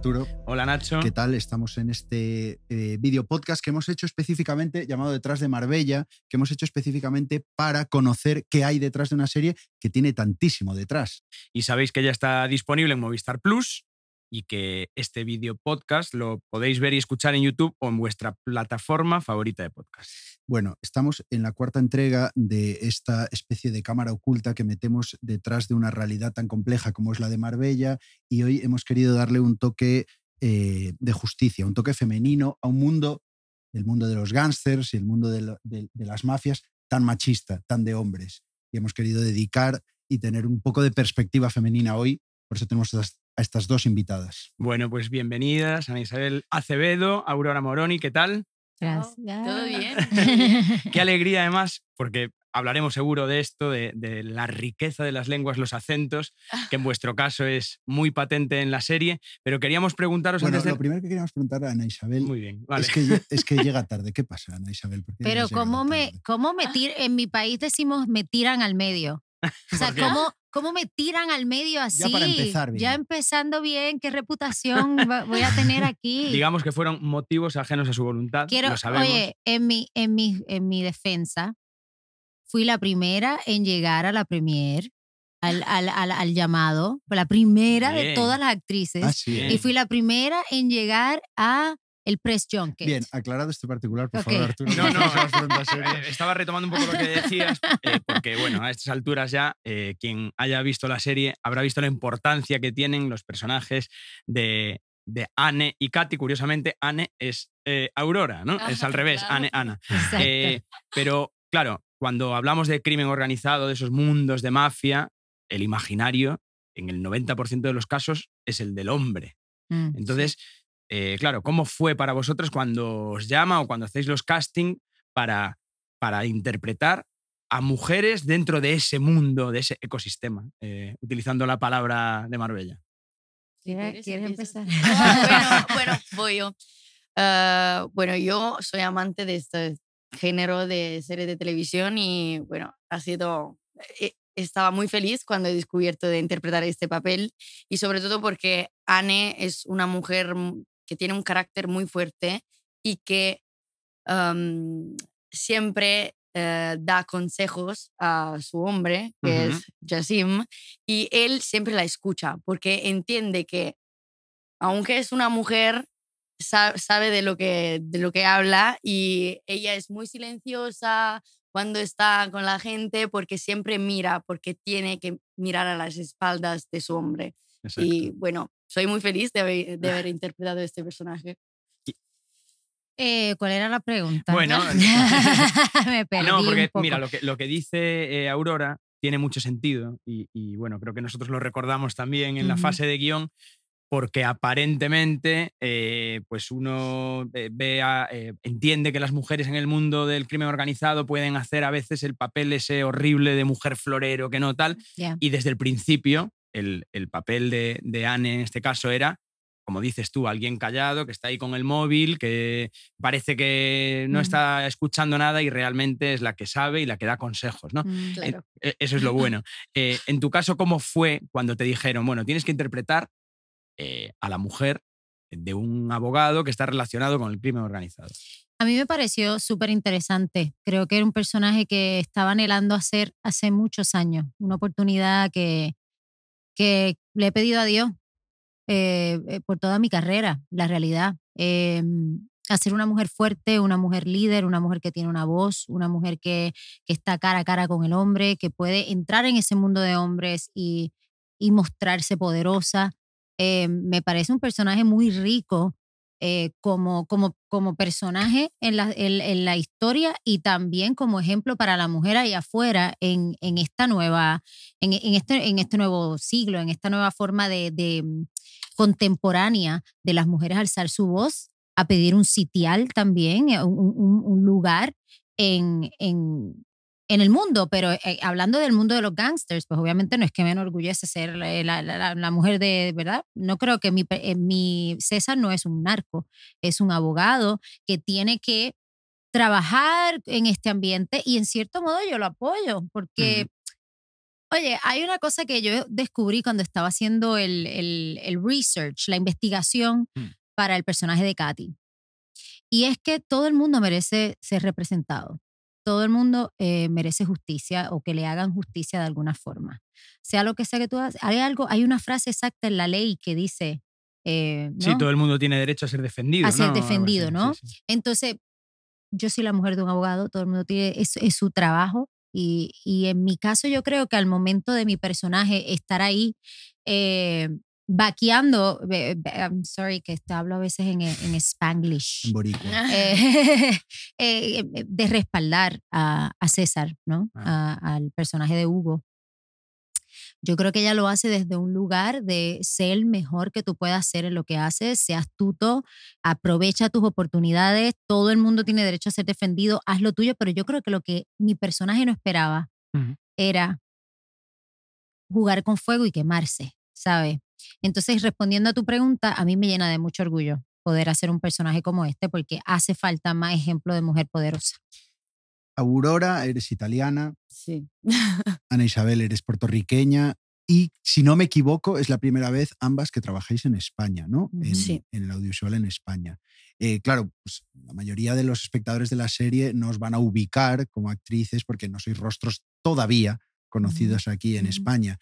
Arturo. Hola, Nacho. ¿Qué tal? Estamos en este videopodcast eh, video podcast que hemos hecho específicamente, llamado Detrás de Marbella, que hemos hecho específicamente para conocer qué hay detrás de una serie que tiene tantísimo detrás. Y sabéis que ya está disponible en Movistar Plus y que este vídeo podcast lo podéis ver y escuchar en YouTube o en vuestra plataforma favorita de podcast. Bueno, estamos en la cuarta entrega de esta especie de cámara oculta que metemos detrás de una realidad tan compleja como es la de Marbella y hoy hemos querido darle un toque eh, de justicia, un toque femenino a un mundo, el mundo de los gángsters y el mundo de, las mafias tan machista, tan de hombres. Y hemos querido dedicar y tener un poco de perspectiva femenina hoy por eso tenemos estas estas dos invitadas. Bueno, pues bienvenidas, Ana Isabel Acevedo, Aurora Moroni, ¿qué tal? Gracias. Todo bien. Qué alegría además, porque hablaremos seguro de esto, de, la riqueza de las lenguas, los acentos, que en vuestro caso es muy patente en la serie, pero queríamos preguntaros bueno, antes de... Lo primero que queríamos preguntar a Ana Isabel muy bien, es, que, llega tarde. ¿Qué pasa, Ana Isabel? pero ¿cómo me, cómo me en mi país decimos me tiran al medio. O sea, ¿cómo, ¿Cómo me tiran al medio así? Ya para empezar Ya empezando bien, ¿qué reputación voy a tener aquí? Digamos que fueron motivos ajenos a su voluntad, Quiero, lo sabemos. Oye, en mi, en, mi, en mi defensa, fui la primera en llegar a la premier, al, al, al, llamado, la primera de todas las actrices. y fui la primera en llegar a el press junket. Bien, aclarado este particular, por favor, Arturo. No, no, eh, eh, estaba retomando un poco lo que decías, eh, porque bueno, a estas alturas ya quien haya visto la serie habrá visto la importancia que tienen los personajes de, Anne y Katy. Curiosamente, Anne es Aurora, ¿no? Ah, es al revés, Anne, Ana. pero claro, cuando hablamos de crimen organizado, de esos mundos de mafia, el imaginario, en el 90% de los casos, es el del hombre. Mm, Entonces, eh, claro, ¿cómo fue para vosotros cuando os llama o cuando hacéis los casting para, para interpretar a mujeres dentro de ese mundo, de ese ecosistema, eh, utilizando la palabra de Marbella? ¿Quieres, empezar? bueno, voy yo. Ah, bueno, yo soy amante de este género de series de televisión y bueno, ha sido... Eh, estaba muy feliz cuando he descubierto de interpretar este papel y sobre todo porque Anne es una mujer que tiene un carácter muy fuerte y que siempre eh, da consejos a su hombre, que es Jasim, y él siempre la escucha porque entiende que, aunque es una mujer, sabe de lo que, de lo que habla y ella es muy silenciosa cuando está con la gente porque siempre mira, porque tiene que mirar a las espaldas de su hombre. Y bueno, soy muy feliz de haber, interpretado este personaje. Eh, ¿Cuál era la pregunta? Bueno, eh, me ah, perdí no, porque mira, lo que, dice eh, Aurora tiene mucho sentido y, bueno, creo que nosotros lo recordamos también en la fase de guión porque aparentemente pues uno entiende que las mujeres en el mundo del crimen organizado pueden hacer a veces el papel ese horrible de mujer florero que no tal y desde el principio el, papel de, de, Anne en este caso era, como dices tú, alguien callado que está ahí con el móvil, que parece que no está escuchando nada y realmente es la que sabe y la que da consejos, ¿no? Mm, eh, eso es lo bueno. Eh, en tu caso, ¿cómo fue cuando te dijeron, bueno, tienes que interpretar eh, a la mujer de un abogado que está relacionado con el crimen organizado? A mí me pareció súper interesante. Creo que era un personaje que estaba anhelando hacer hace muchos años, una oportunidad que, que le he pedido a Dios eh, eh, por toda mi carrera, la realidad. hacer em, una mujer fuerte, una mujer líder, una mujer que tiene una voz, una mujer que, está cara a cara con el hombre, que puede entrar en ese mundo de hombres y, y mostrarse poderosa. Em, me parece un personaje muy rico eh, como, como, como personaje en la, en, la, historia y también como ejemplo para la mujer allá afuera en, esta nueva, en, este, en este nuevo siglo, en esta nueva forma de, mm, contemporánea de las mujeres alzar su voz, a pedir un sitial también, eh, un, un lugar en, en, en el mundo, pero eh, eh, hablando del mundo de los gangsters, pues obviamente no es que me enorgullece ser eh, la, mujer de, ¿verdad? No creo que mi, mi César no es un narco, es un abogado que tiene que trabajar en este ambiente y en cierto modo yo lo apoyo porque... Oye, hay una cosa que yo descubrí cuando estaba haciendo el, el, el research, la investigación mm. para el personaje de Katy. Y es que todo el mundo merece ser representado todo el mundo eh, merece justicia o que le hagan justicia de alguna forma. Sea lo que sea que tú hagas, hay algo, hay una frase exacta en la ley que dice... Eh, Sí, todo el mundo tiene derecho a ser defendido. A ser defendido, ¿no? Entonces, yo soy la mujer de un abogado, todo el mundo tiene, es, su trabajo. Y, y, en mi caso yo creo que al momento de mi personaje estar ahí, eh, vaqueando, I'm sorry que hablo a veces en, eh, en spanglish, eh, eh, eh, eh, de respaldar a, a César, ¿no? Ah. al personaje de Hugo. Yo creo que ella lo hace desde un lugar de ser el mejor que tú puedas ser en lo que haces, sea astuto, aprovecha tus oportunidades, todo el mundo tiene derecho a ser defendido, haz lo tuyo, pero yo creo que lo que mi personaje no esperaba era jugar con fuego y quemarse, ¿sabes? Entonces, respondiendo a tu pregunta, a mí me llena de mucho orgullo poder hacer un personaje como este porque hace falta más ejemplo de mujer poderosa. Aurora, eres italiana. Sí. Ana Isabel, eres puertorriqueña. Y si no me equivoco, es la primera vez ambas que trabajáis en España, ¿no? En, sí. en el audiovisual en España. Eh, claro, pues, la mayoría de los espectadores de la serie nos van a ubicar como actrices porque no sois rostros todavía conocidos aquí en España.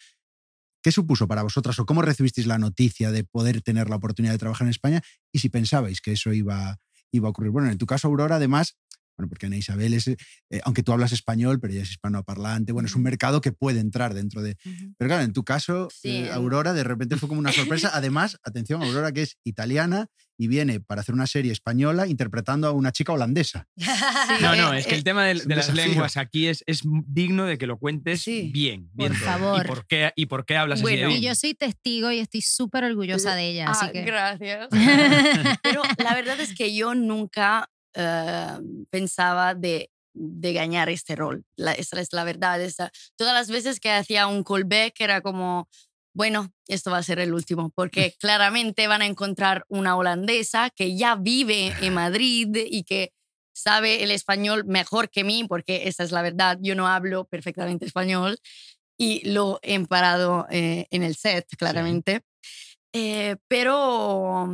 ¿Qué supuso para vosotras o cómo recibisteis la noticia de poder tener la oportunidad de trabajar en España y si pensabais que eso iba, iba a ocurrir? Bueno, en tu caso, Aurora, además, bueno, porque Ana Isabel es, eh, aunque tú hablas español, pero ella es hispanoparlante, bueno, es un mercado que puede entrar dentro de... Pero claro, en tu caso, eh, Aurora de repente fue como una sorpresa. Además, atención, Aurora que es italiana y viene para hacer una serie española interpretando a una chica holandesa. no, no, es que eh, el tema de, las lenguas aquí es, es digno de que lo cuentes bien, Por favor. ¿Y por qué, y por qué hablas bueno, así yo soy testigo y estoy súper orgullosa de ella. Ah, que... Gracias. Pero la verdad es que yo nunca eh, pensaba de, de ganar este rol. La, esa es la verdad. todas las veces que hacía un callback era como, bueno, esto va a ser el último, porque claramente van a encontrar una holandesa que ya vive en Madrid y que sabe el español mejor que mí, porque esa es la verdad, yo no hablo perfectamente español y lo he parado eh, en el set, claramente. Eh, pero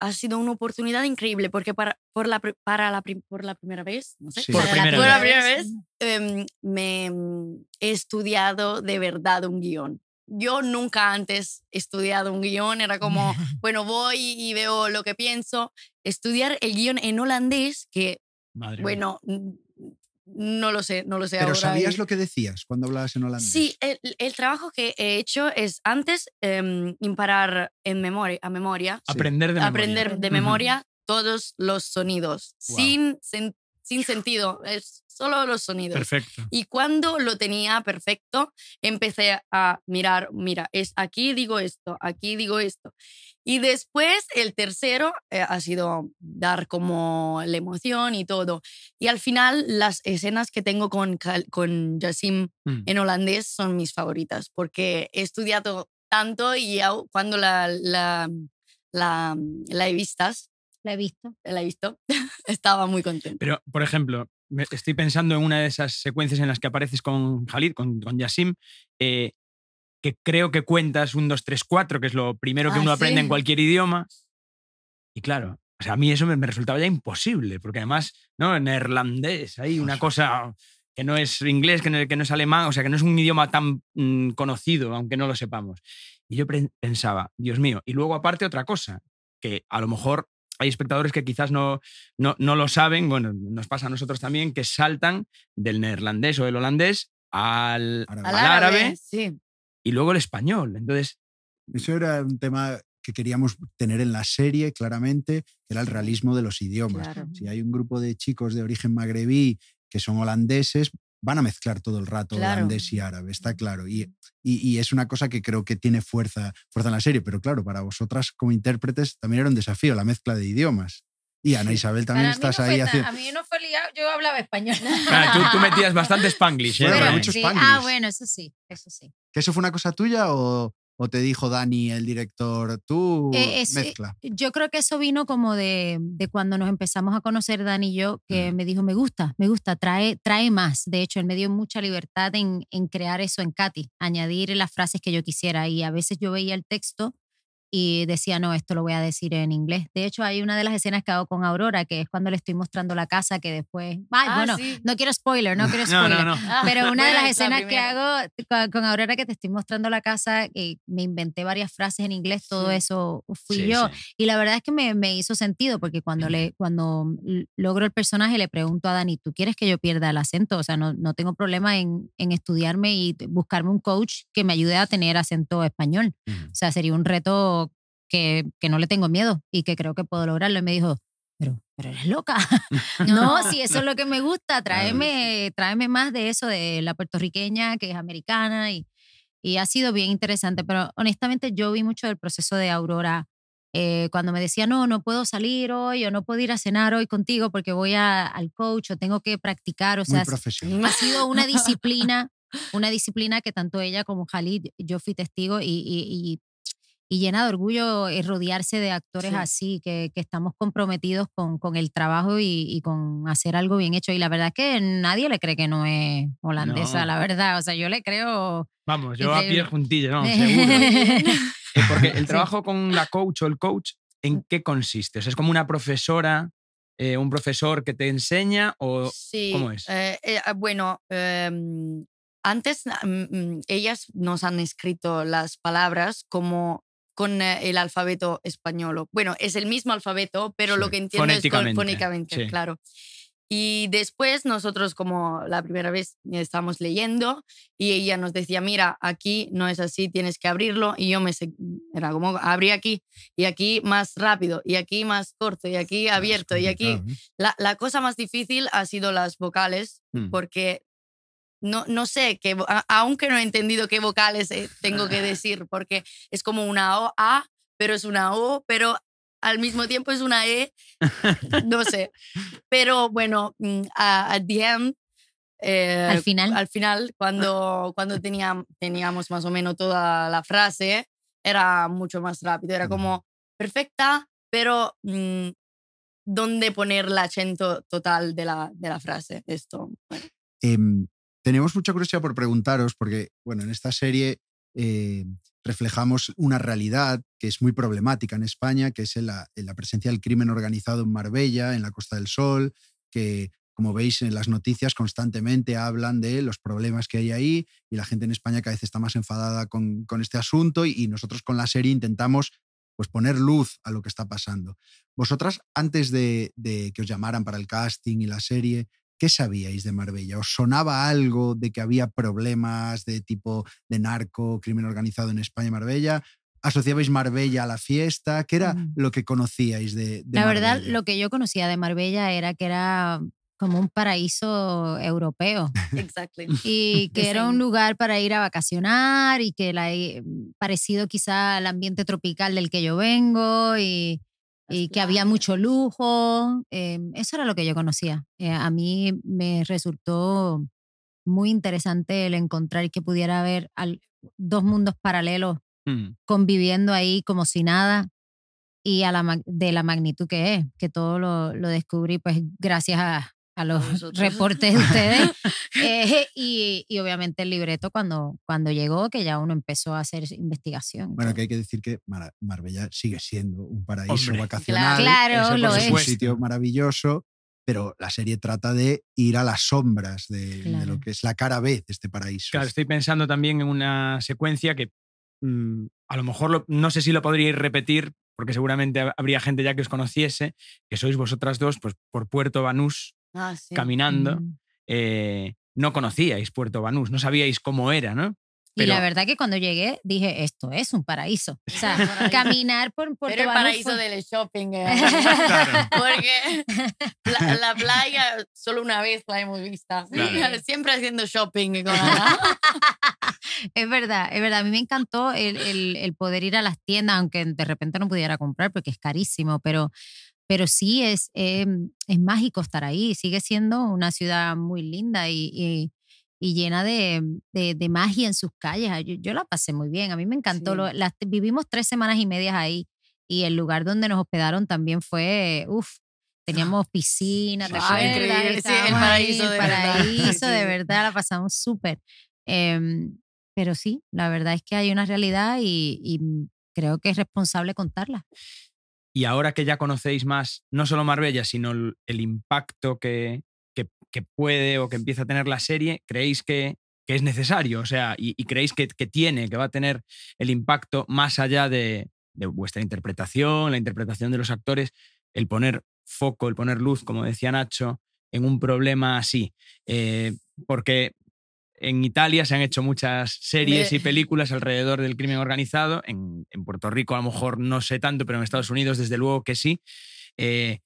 ha sido una oportunidad increíble porque para, por, la, para la, por la primera vez, no sé, por, primera la, primera vez, em, me mm, he estudiado de verdad un guión. Yo nunca antes he estudiado un guión, era como, bueno, voy y veo lo que pienso. Estudiar el guión en holandés, que, Madre bueno, no lo sé, no lo sé. Pero sabías lo que decías cuando hablabas en holandés. Sí, el, trabajo que he hecho es antes em, imparar en memoria, a memoria. Aprender de memoria. Aprender de memoria todos los sonidos, sin, sin, sin sentido, es solo los sonidos. Perfecto. Y cuando lo tenía perfecto, empecé a mirar, mira, es aquí digo esto, aquí digo esto. Y después el tercero eh, ha sido dar como la emoción y todo. Y al final las escenas que tengo con, con mm. en holandés son mis favoritas porque he estudiado tanto y cuando la, la, la, la he vistas, la he visto. La he visto. Estaba muy contenta. Pero, por ejemplo, estoy pensando en una de esas secuencias en las que apareces con Jalid con, con Yasim eh, que creo que cuentas un 2, 3, 4, que es lo primero que ah, uno aprende en cualquier idioma. Y claro, o sea, a mí eso me, resultaba ya imposible, porque además, ¿no? En neerlandés, hay una cosa que no es inglés, que no, que no, es alemán, o sea, que no es un idioma tan mm, conocido, aunque no lo sepamos. Y yo pensaba, Dios mío, y luego aparte otra cosa, que a lo mejor hay espectadores que quizás no, no, lo saben, bueno, nos pasa a nosotros también, que saltan del neerlandés o del holandés al, árabe, y luego el español. Entonces... Eso era un tema que queríamos tener en la serie, claramente, era el realismo de los idiomas. Si hay un grupo de chicos de origen magrebí que son holandeses, van a mezclar todo el rato holandés y árabe, está claro. Y, y, es una cosa que creo que tiene fuerza, fuerza en la serie, pero claro, para vosotras como intérpretes también era un desafío la mezcla de idiomas. Y Ana Isabel también estás ahí haciendo. A mí no fue liado, yo hablaba español. tú, metías bastante spanglish, ¿eh? Bueno, Ah, bueno, eso sí, eso sí. ¿Que eso fue una cosa tuya o, ¿O te dijo Dani, el director, tú e, eh, mezcla? yo creo que eso vino como de, cuando nos empezamos a conocer Dani y yo, que mm. me dijo, me gusta, me gusta, trae, trae más. De hecho, él me dio mucha libertad en, en crear eso en Katy, añadir las frases que yo quisiera. Y a veces yo veía el texto y decía, no, esto lo voy a decir en inglés. De hecho, hay una de las escenas que hago con Aurora, que es cuando le estoy mostrando la casa, que después, ah, bueno, no quiero spoiler, no quiero spoiler, ah, pero una de las escenas que hago con, Aurora, que te estoy mostrando la casa, que me inventé varias frases en inglés, todo eso fui yo. Y la verdad es que me, me hizo sentido, porque cuando, le, cuando logro el personaje, le pregunto a Dani, ¿tú quieres que yo pierda el acento? O sea, no, no tengo problema en, en estudiarme y buscarme un coach que me ayude a tener acento español. O sea, sería un reto que, no le tengo miedo y que creo que puedo lograrlo. Y me dijo, pero, pero, eres loca. no, si eso es lo que me gusta, tráeme, tráeme más de eso, de la puertorriqueña que es americana y, y ha sido bien interesante. Pero honestamente yo vi mucho del proceso de Aurora eh, cuando me decía, no, no puedo salir hoy o no puedo ir a cenar hoy contigo porque voy al coach o tengo que practicar. O sea, ha sido una disciplina. Una disciplina que tanto ella como Jalid, yo fui testigo y y llena de orgullo es eh, rodearse de actores así, que, estamos comprometidos con, con el trabajo y, con hacer algo bien hecho. Y la verdad es que nadie le cree que no es holandesa, la verdad. O sea, yo le creo... Vamos, yo a pie juntillo, no, seguro. Porque el trabajo con la coach o el coach, ¿en mm. qué consiste? O sea, es como una profesora... Eh, ¿Un profesor que te enseña o cómo es? Eh, ah, bueno, em, antes mm, mm, ellas nos han escrito las palabras como con eh, el alfabeto español. Bueno, es el mismo alfabeto, pero lo que entiendo es con, claro. Y después nosotros, como la primera vez, estábamos leyendo y ella nos decía, mira, aquí no es así, tienes que abrirlo. Y yo me era como, abrí aquí y aquí más rápido y aquí más corto y aquí abierto y aquí... ¿eh? La, cosa más difícil ha sido las vocales, mm. porque no, sé, que, aunque no he entendido qué vocales eh, tengo que ah. decir, porque es como una O, A, pero es una O, pero al mismo tiempo es una E, no sé. Pero bueno, mm, al eh, final, al final ah. cuando, cuando teníamos, más o menos toda la frase, era mucho más rápido, era como perfecta, pero mm, ¿dónde poner el acento total de la, de la frase? Esto. Em, tenemos mucha curiosidad por preguntaros, porque bueno, en esta serie eh, reflejamos una realidad que es muy problemática en España, que es la, presencia del crimen organizado en Marbella, en la Costa del Sol, que como veis en las noticias constantemente hablan de los problemas que hay ahí y la gente en España cada vez está más enfadada con, este asunto y, nosotros con la serie intentamos pues poner luz a lo que está pasando. Vosotras, antes de, que os llamaran para el casting y la serie, ¿Qué sabíais de Marbella? ¿Os sonaba algo de que había problemas de tipo de narco, crimen organizado en España Marbella? ¿Asociabais Marbella a la fiesta? ¿Qué era mm. lo que conocíais de, la Marbella? La verdad, lo que yo conocía de Marbella era que era como un paraíso europeo. Exacto. Y que era un lugar para ir a vacacionar y que mm, parecido quizá al ambiente tropical del que yo vengo y y que había mucho lujo. Em, eso era lo que yo conocía. Eh, a mí me resultó muy interesante el encontrar que pudiera haber dos mundos paralelos mm. conviviendo ahí como si nada y a la, de la magnitud que es, que todo lo, lo descubrí pues gracias a, a los reportes de eh, y, y, obviamente el libreto cuando, cuando llegó, que ya uno empezó a hacer investigación. Bueno, que hay que decir que Marbella sigue siendo un paraíso vacacional. Claro, lo es. Es un sitio maravilloso, pero la serie trata de ir a las sombras de, lo que es la cara B de este paraíso. Claro, estoy pensando también en una secuencia que mm, a lo mejor no sé si lo podríais repetir, porque seguramente habría gente ya que os conociese, que sois vosotras dos, pues por Puerto Banús, Ah, caminando. Mm. Eh, no conocíais Puerto Banús, no sabíais cómo era, ¿no? y la verdad que cuando llegué dije, esto es un paraíso. O sea, caminar por Puerto Banús Pero el paraíso del shopping. Eh. Porque la, playa solo una vez la hemos vista. Siempre haciendo shopping. es verdad, es verdad. A mí me encantó el poder ir a las tiendas, aunque de repente no pudiera comprar porque es carísimo, pero pero sí es, eh, es mágico estar ahí. Sigue siendo una ciudad muy linda y, y, llena de, de, magia en sus calles. Ah, yo, la pasé muy bien, a mí me encantó. vivimos tres semanas y medias ahí y el lugar donde nos hospedaron también fue, uff, ah, teníamos piscina, el paraíso, de, paraíso verdad. de verdad. la pasamos súper. Em, pero sí, la verdad es que hay una realidad y, y creo que es responsable contarla. Y ahora que ya conocéis más, no solo Marbella, sino el, impacto que, puede o que empieza a tener la serie, ¿creéis que, es necesario? O sea, y, creéis que, tiene, que va a tener el impacto más allá de, vuestra interpretación, la interpretación de los actores, el poner foco, el poner luz, como decía Nacho, en un problema así. Eh, porque en Italia se han hecho muchas series y películas alrededor del crimen organizado. En, Puerto Rico a lo mejor no sé tanto, pero en Estados Unidos desde luego que sí. Eh,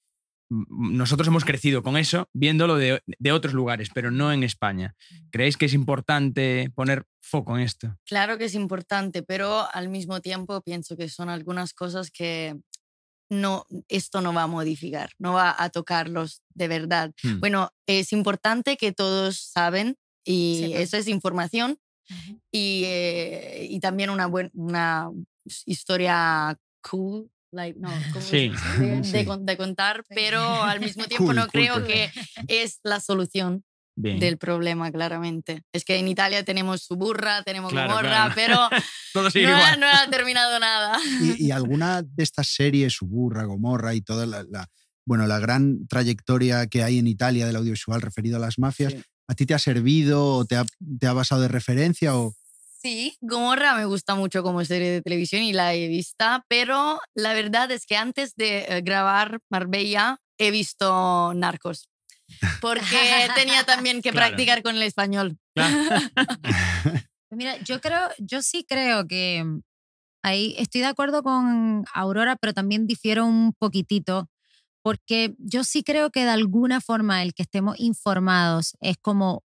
nosotros hemos crecido con eso, viéndolo de, otros lugares, pero no en España. ¿Creéis que es importante poner foco en esto? Claro que es importante, pero al mismo tiempo pienso que son algunas cosas que no, esto no va a modificar, no va a tocarlos de verdad. Hmm. Bueno, es importante que todos saben y esa eso es información y, eh, y también una, una historia cool Like, no, de, contar, pero al mismo tiempo no creo que es la solución. del problema, claramente. Es que en Italia tenemos suburra, tenemos gomorra, pero no, ha, no, terminado nada. ¿Y, alguna de estas series, suburra, gomorra y toda la, bueno, la gran trayectoria que hay en Italia del audiovisual referido a las mafias, ¿A ti te ha servido o te ha, basado de referencia? O... Sí, Gomorra me gusta mucho como serie de televisión y la he vista, pero la verdad es que antes de eh, grabar Marbella he visto Narcos, porque tenía también que practicar con el español. Mira, yo creo, yo sí creo que ahí estoy de acuerdo con Aurora, pero también difiero un poquitito porque yo sí creo que de alguna forma el que estemos informados es como,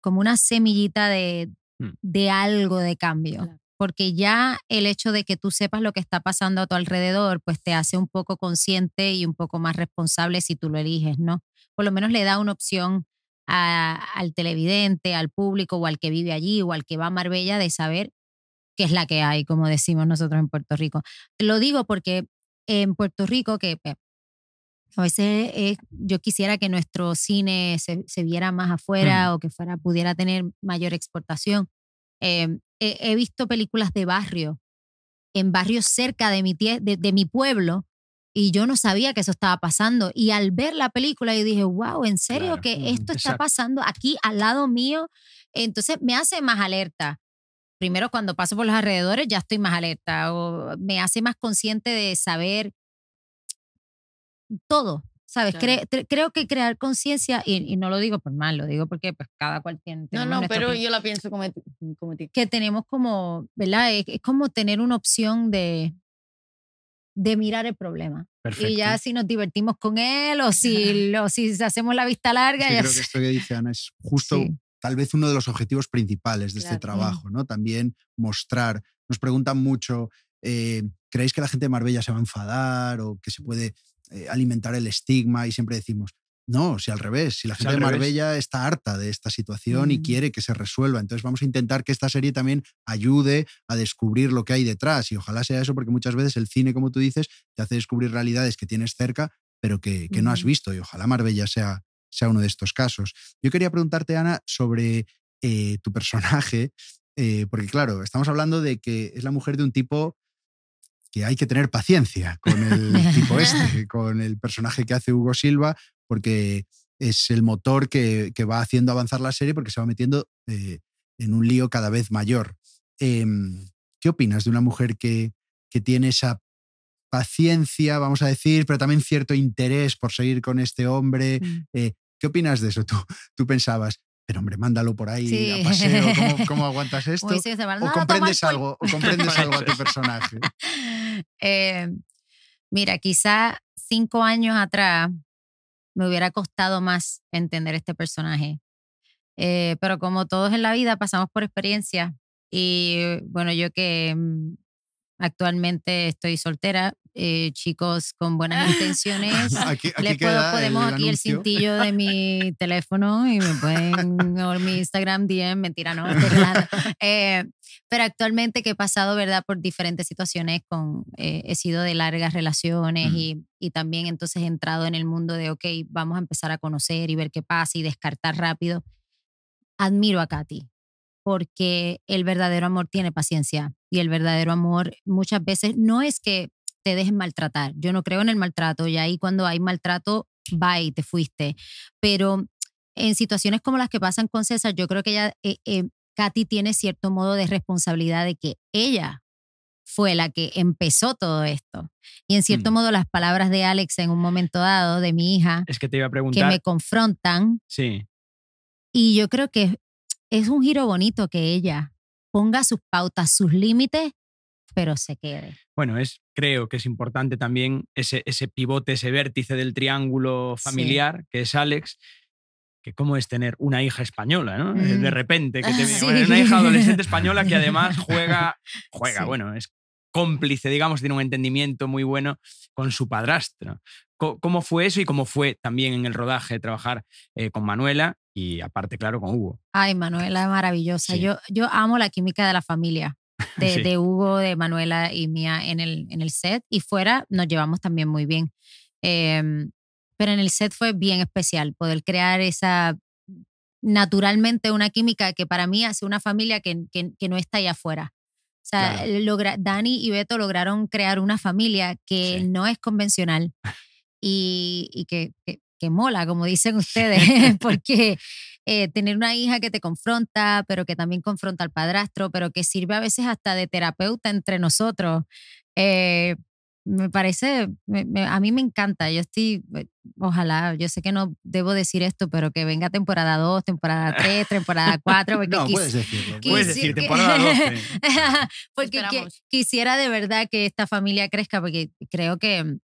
como una semillita de, mm. de algo de cambio. Porque ya el hecho de que tú sepas lo que está pasando a tu alrededor, pues te hace un poco consciente y un poco más responsable si tú lo eliges, ¿no? Por lo menos le da una opción a, al televidente, al público o al que vive allí o al que va a Marbella de saber qué es la que hay, como decimos nosotros en Puerto Rico. lo digo porque en Puerto Rico, que pues, a veces yo quisiera que nuestro cine se, viera más mm. afuera o que fuera, pudiera tener mayor exportación. Em, he, visto películas de barrio, en barrios cerca de mi, de, mi pueblo, y yo no sabía que eso estaba pasando. Y al ver la película, yo dije, wow, ¿en serio que mm, esto está pasando aquí al lado mío? Entonces me hace más alerta. Primero, cuando paso por los alrededores, ya estoy más alerta o me hace más consciente de saber todo, ¿sabes? creo que crear conciencia, y, no lo digo por mal, lo digo porque pues cada cual tiene... No, no, pero yo la pienso como, como ti. Que tenemos como, ¿verdad? Es, es, como tener una opción de, de mirar el problema. Y ya si nos divertimos con él o si, lo si hacemos la vista larga... creo que esto que dice Ana es justo tal vez uno de los objetivos principales de este mm. trabajo, ¿no? También mostrar. Nos preguntan mucho... Eh, ¿Creéis que la gente de Marbella se va a enfadar o que se mm. puede eh, alimentar el estigma y siempre decimos, no, si al revés, si la gente de Marbella está harta de esta situación y mm. quiere que se resuelva, entonces vamos a intentar que esta serie también ayude a descubrir lo que hay detrás y ojalá sea eso porque muchas veces el cine, como tú dices, te hace descubrir realidades que tienes cerca pero que, no has mm. visto y ojalá Marbella sea, sea uno de estos casos. Yo quería preguntarte, Ana, sobre eh, tu personaje, eh, porque claro, estamos hablando de que es la mujer de un tipo que hay que tener paciencia con el tipo este, con el personaje que hace Hugo Silva, porque es el motor que, va haciendo avanzar la serie porque se va metiendo eh, en un lío cada vez mayor. Em, ¿Qué opinas de una mujer que, tiene esa paciencia, vamos a decir, pero también cierto interés por seguir con este hombre? Mm. Eh, ¿Qué opinas de eso? ¿Tú, tú pensabas, pero hombre, mándalo por ahí a paseo, ¿cómo, cómo aguantas esto? o comprendes algo, o comprendes algo a tu personaje. Eh, mira, quizá cinco años atrás me hubiera costado más entender este personaje. Eh, pero como todos en la vida pasamos por experiencia y bueno, yo que mm, actualmente estoy soltera, eh, chicos con buenas intenciones. Les puedo, podemos aquí el cintillo de mi teléfono y me pueden o mi Instagram bien mentira, no, eh, pero actualmente que he pasado, ¿verdad? Por diferentes situaciones, con, eh, he sido de largas relaciones y, y, también entonces he entrado en el mundo de, ok, vamos a empezar a conocer y ver qué pasa y descartar rápido. Admiro a Katy porque el verdadero amor tiene paciencia y el verdadero amor muchas veces no es que te dejes maltratar. Yo no creo en el maltrato y ahí cuando hay maltrato, va y te fuiste. Pero en situaciones como las que pasan con César, yo creo que ella, eh, eh, Katy tiene cierto modo de responsabilidad de que ella fue la que empezó todo esto. Y en cierto mm. modo las palabras de Alex en un momento dado de mi hija, es que te iba a preguntar. Que me confrontan. Sí. Y yo creo que es un giro bonito que ella ponga sus pautas, sus límites pero se quede. Bueno, es, creo que es importante también ese, ese pivote, ese vértice del triángulo familiar, que es Alex, que cómo es tener una hija española, ¿no? Eh, de mm. repente, que una hija adolescente española que además juega, juega, bueno, es cómplice, digamos, tiene un entendimiento muy bueno con su padrastro. ¿Cómo fue eso y cómo fue también en el rodaje trabajar eh, con Manuela y aparte, claro, con Hugo? Ay, Manuela es maravillosa. Yo, yo amo la química de la familia. de, Hugo, de Manuela y mía en el, en el set y fuera nos llevamos también muy bien. Em, pero en el set fue bien especial poder crear esa naturalmente una química que para mí hace una familia que, no está allá afuera. O sea, Dani y Beto lograron crear una familia que no es convencional y, que, que mola, como dicen ustedes, porque eh, tener una hija que te confronta, pero que también confronta al padrastro, pero que sirve a veces hasta de terapeuta entre nosotros. Eh, me parece, a mí me encanta, yo estoy, eh, ojalá, yo sé que no debo decir esto, pero que venga temporada 2, temporada 3, temporada 4, porque no, puedes decirlo, puedes decir temporada 2. porque quisiera de verdad que esta familia crezca, porque creo que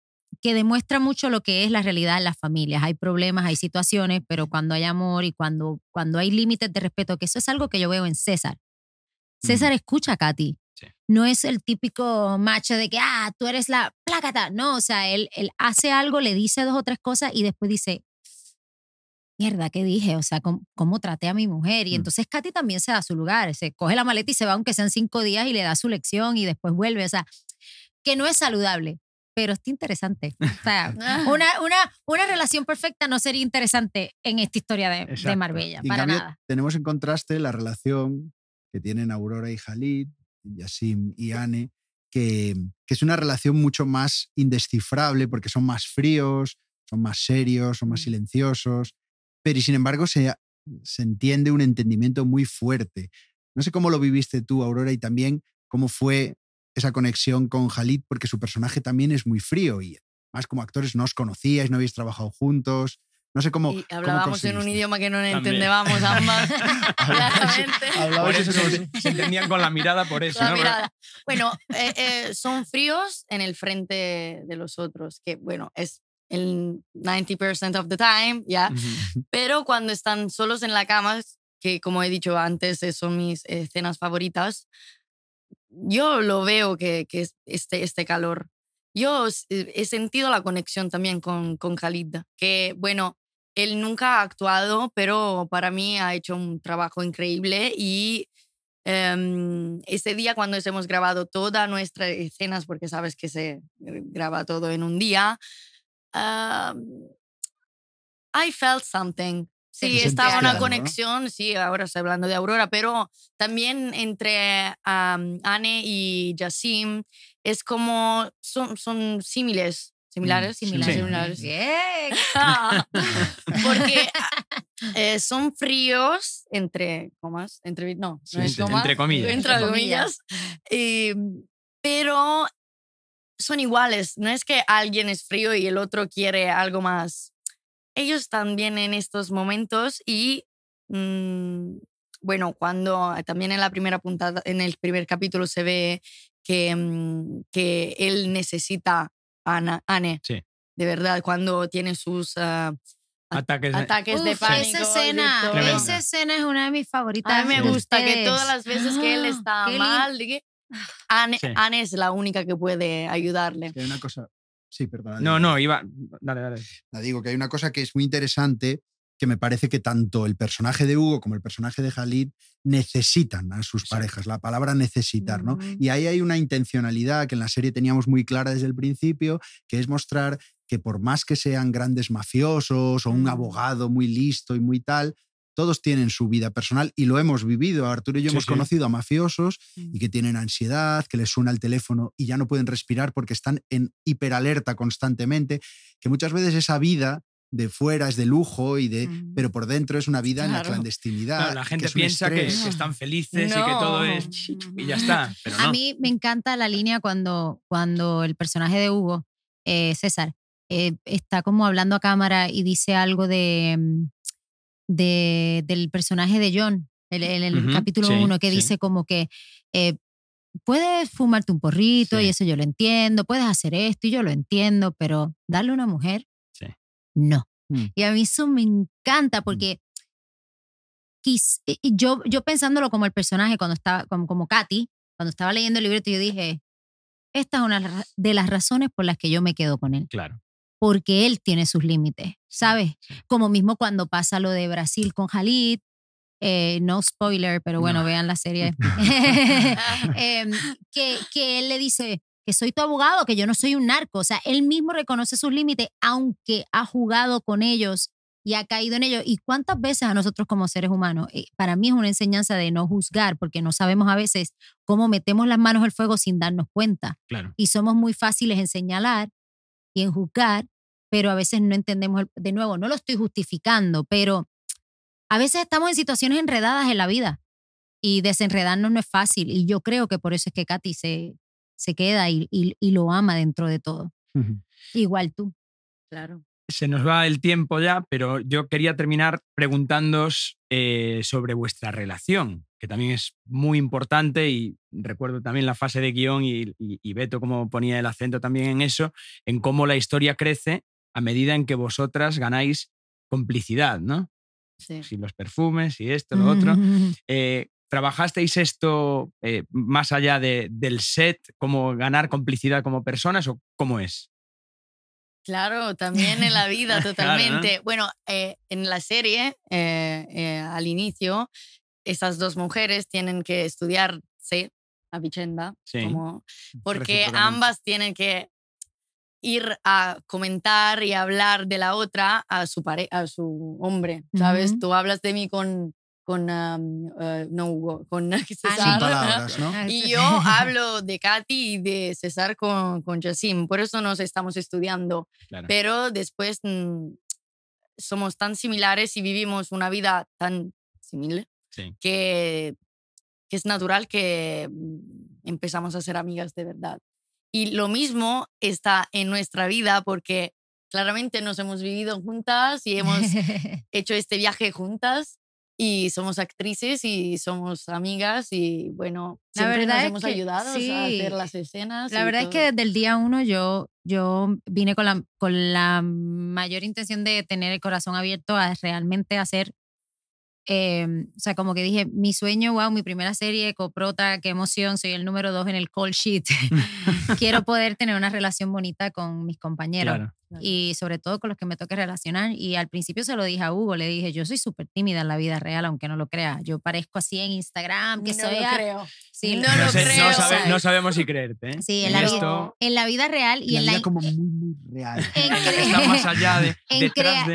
que demuestra mucho lo que es la realidad en las familias. Hay problemas, hay situaciones, pero cuando hay amor y cuando, cuando hay límites de respeto, que eso es algo que yo veo en César. César escucha a Katy. No es el típico macho de que, ah, tú eres la plácata. No, o sea, él, él hace algo, le dice dos o tres cosas y después dice, mierda, ¿qué dije? O sea, ¿cómo, traté a mi mujer? Y mm. entonces Katy también se da su lugar. Se coge la maleta y se va, aunque sean cinco días, y le da su lección y después vuelve. O sea, que no es saludable pero está interesante. O sea, una, una, una relación perfecta no sería interesante en esta historia de, de Marbella, para nada. Tenemos en contraste la relación que tienen Aurora y Jalid, Yasim y Anne, que, que, es una relación mucho más indescifrable porque son más fríos, son más serios, son más silenciosos, pero y sin embargo se, se entiende un entendimiento muy fuerte. No sé cómo lo viviste tú, Aurora, y también cómo fue esa conexión con Jalid porque su personaje también es muy frío y más como actores no os conocíais, no habéis trabajado juntos. No sé cómo. hablábamos en un idioma que no entendíamos ambas. hablábamos eso, se, entendían con la mirada por eso. Bueno, eh, eh, son fríos en el frente de los otros, que bueno, es el 90% of the time, ¿ya? Pero cuando están solos en la cama, que como he dicho antes, son mis escenas favoritas, yo lo veo que, que este, este calor. Yo eh, he sentido la conexión también con, con Khalid, que bueno, él nunca ha actuado, pero para mí ha hecho un trabajo increíble y em, ese día cuando hemos grabado todas nuestras escenas, porque sabes que se eh, graba todo en un día, I felt something. Sí, estaba una conexión, sí, ahora estoy hablando de Aurora, pero también entre Anne y Yasim es como, son, son similes, similares, mm, similares, sí. similares. Porque eh, son fríos, entre comas, entre, no, no es comas, entre comillas. Entre comillas. Eh, pero son iguales, no es que alguien es frío y el otro quiere algo más ellos también en estos momentos y mm, bueno, cuando eh, también en la primera puntada, en el primer capítulo se ve que, mm, que él necesita a Ana, Anne. Sí. De verdad, cuando tiene sus ah, ataques, ataques de, pánico. Esa escena, esa escena es una de mis favoritas. A mí me gusta que todas las veces que él está mal, Anne, es la única que puede ayudarle. Sí, una cosa, Sí, No, no, iba. Dale, dale. La digo que hay una cosa que es muy interesante que me parece que tanto el personaje de Hugo como el personaje de Jalid necesitan a sus parejas, la palabra necesitar, ¿no? Y ahí hay una intencionalidad que en la serie teníamos muy clara desde el principio, que es mostrar que por más que sean grandes mafiosos o un mm. abogado muy listo y muy tal, todos tienen su vida personal y lo hemos vivido. Arturo y yo hemos conocido a mafiosos mm. y que tienen ansiedad, que les suena el teléfono y ya no pueden respirar porque están en hiperalerta constantemente, que muchas veces esa vida de fuera es de lujo y de mm. pero por dentro es una vida en la clandestinidad la gente piensa que, están felices y que todo es y ya está a mí me encanta la línea cuando cuando el personaje de Hugo eh, César eh, está como hablando a cámara y dice algo de mm, de, del personaje de John, en el, capítulo 1, que dice como que eh, puedes fumarte un porrito y eso yo lo entiendo, puedes hacer esto y yo lo entiendo, pero darle una mujer, no. Mm. Y a mí eso me encanta mm. porque yo, yo pensándolo como el personaje cuando estaba, como, como Katy, cuando estaba leyendo el libreto, yo dije, esta es una de las razones por las que yo me quedo con él. Claro porque él tiene sus límites, ¿sabes? Como mismo cuando pasa lo de Brasil con Jalit. Eh, no spoiler, pero bueno, vean la serie, em, que, que él le dice que soy tu abogado, que yo no soy un narco, o sea, él mismo reconoce sus límites, aunque ha jugado con ellos y ha caído en ellos. ¿Y cuántas veces a nosotros como seres humanos, eh, para mí es una enseñanza de no juzgar, porque no sabemos a veces cómo metemos las manos al fuego sin darnos cuenta. Y somos muy fáciles en señalar y en juzgar, pero a veces no entendemos, de nuevo, no lo estoy justificando, pero a veces estamos en situaciones enredadas en la vida y desenredarnos no es fácil y yo creo que por eso es que Katy se, se queda y, lo ama dentro de todo. Igual tú. Claro se nos va el tiempo ya, pero yo quería terminar preguntándoos eh, sobre vuestra relación, que también es muy importante y recuerdo también la fase de guión y, Veto Beto como ponía el acento también en eso, en cómo la historia crece a medida en que vosotras ganáis complicidad, ¿no? Sí. Si los perfumes y esto, lo otro. Eh, ¿Trabajasteis esto eh, más allá del set, como ganar complicidad como personas o cómo es? Claro, también en la vida, totalmente. Bueno, eh, en la serie, eh, eh, al inicio, esas dos mujeres tienen que estudiarse a Vicenda, como, porque ambas tienen que ir a comentar y hablar de la otra a su, pare a su hombre, ¿sabes? Tú hablas de mí con con, eh, no con ah, César. Ah, y yo hablo de Katy y de César con, con por eso nos estamos estudiando. Pero después mm, somos tan similares y vivimos una vida tan similar que es natural que mm, empezamos a ser amigas de verdad. Y lo mismo está en nuestra vida porque claramente nos hemos vivido juntas y hemos hecho este viaje juntas y somos actrices y somos amigas y bueno, la nos hemos ayudado a hacer las escenas. La verdad es que desde el día uno yo, yo vine con la, con la mayor intención de tener el corazón abierto a realmente hacer Em, o sea, como que dije, mi sueño, wow, mi primera serie, coprota, qué emoción, soy el número dos en el call sheet. Quiero poder tener una relación bonita con mis compañeros y sobre todo con los que me toque relacionar. Y al principio se lo dije a Hugo, le dije, yo soy súper tímida en la vida real, aunque no lo crea Yo parezco así en Instagram, que no Lo creo. no, lo creo. No, sabemos si creerte. ¿eh? Sí, en, la vida, en la vida real y en la... Como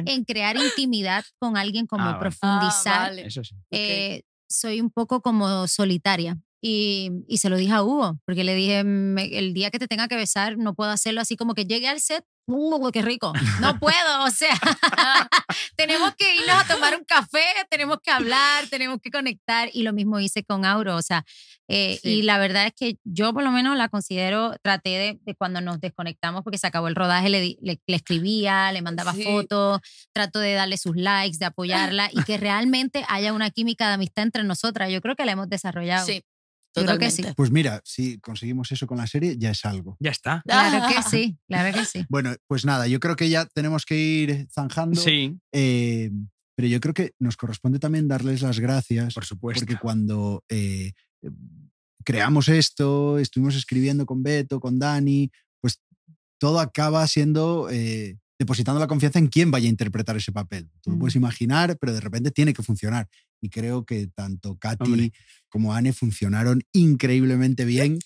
en, crear intimidad con alguien como ah, profundizar. Ah, eh, soy un poco como solitaria. Y, y, se lo dije a Hugo, porque le dije, el día que te tenga que besar, no puedo hacerlo así como que llegue al set, ¡uh, qué rico! No puedo, o sea, tenemos que irnos a tomar un café, tenemos que hablar, tenemos que conectar, y lo mismo hice con Auro, o sea, eh, y la verdad es que yo por lo menos la considero, traté de, cuando nos desconectamos, porque se acabó el rodaje, le, le, escribía, le mandaba fotos, trato de darle sus likes, de apoyarla, y que realmente haya una química de amistad entre nosotras, yo creo que la hemos desarrollado. Sí que sí. Pues mira, si conseguimos eso con la serie, ya es algo. Ya está. Claro que sí, claro que sí. Bueno, pues nada, yo creo que ya tenemos que ir zanjando. Sí. Eh, pero yo creo que nos corresponde también darles las gracias. Por supuesto. Porque cuando eh, creamos esto, estuvimos escribiendo con Beto, con Dani, pues todo acaba siendo eh, depositando la confianza en quién vaya a interpretar ese papel. Tú lo puedes mm. imaginar, pero de repente tiene que funcionar. Y creo que tanto Katy como Anne funcionaron increíblemente bien.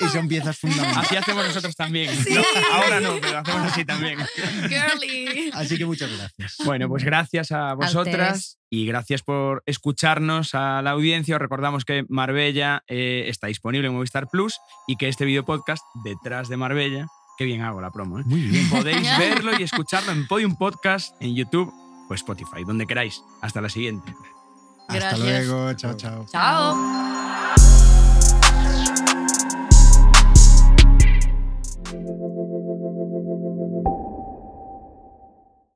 y son piezas fundamentales. Así hacemos nosotros también. ahora no, pero hacemos así también. Así que muchas gracias. Bueno, pues gracias a vosotras y gracias por escucharnos a la audiencia. recordamos que Marbella eh, está disponible en Movistar Plus y que este video podcast, Detrás de Marbella, bien hago la promo, ¿eh? Muy Podéis verlo y escucharlo en Podium Podcast, en YouTube o Spotify, donde queráis. Hasta la siguiente. Hasta luego. Chao, chao. Chao.